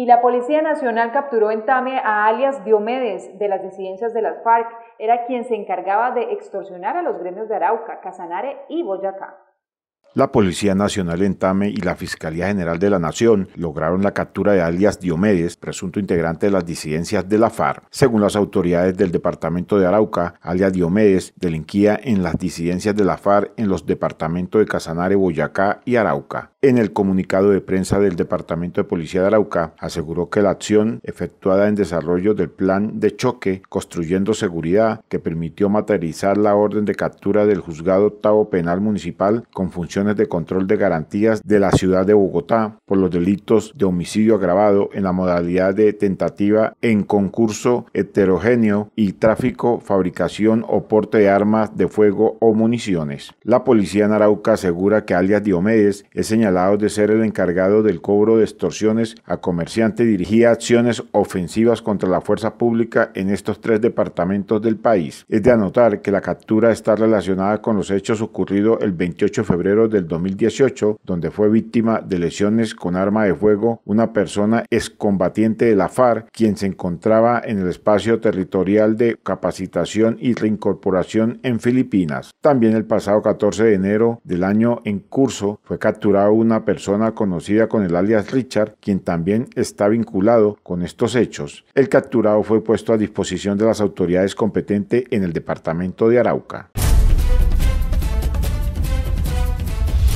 Y la Policía Nacional capturó en Tame a alias Diomedes de las disidencias de las FARC. Era quien se encargaba de extorsionar a los gremios de Arauca, Casanare y Boyacá. La Policía Nacional en y la Fiscalía General de la Nación lograron la captura de alias Diomedes, presunto integrante de las disidencias de la FARC. Según las autoridades del departamento de Arauca, alias Diomedes delinquía en las disidencias de la FARC en los departamentos de Casanare, Boyacá y Arauca. En el comunicado de prensa del Departamento de Policía de Arauca, aseguró que la acción efectuada en desarrollo del plan de choque Construyendo Seguridad, que permitió materializar la orden de captura del juzgado octavo penal municipal con función de control de garantías de la ciudad de Bogotá por los delitos de homicidio agravado en la modalidad de tentativa en concurso heterogéneo y tráfico, fabricación o porte de armas de fuego o municiones. La policía en Arauca asegura que alias Diomedes es señalado de ser el encargado del cobro de extorsiones a comerciantes, dirigía acciones ofensivas contra la fuerza pública en estos tres departamentos del país. Es de anotar que la captura está relacionada con los hechos ocurridos el 28 de febrero del 2018, donde fue víctima de lesiones con arma de fuego una persona excombatiente de la FARC, quien se encontraba en el espacio territorial de capacitación y reincorporación en Filipinas. También el pasado 14 de enero del año en curso fue capturado una persona conocida con el alias Richard, quien también está vinculado con estos hechos. El capturado fue puesto a disposición de las autoridades competentes en el departamento de Arauca.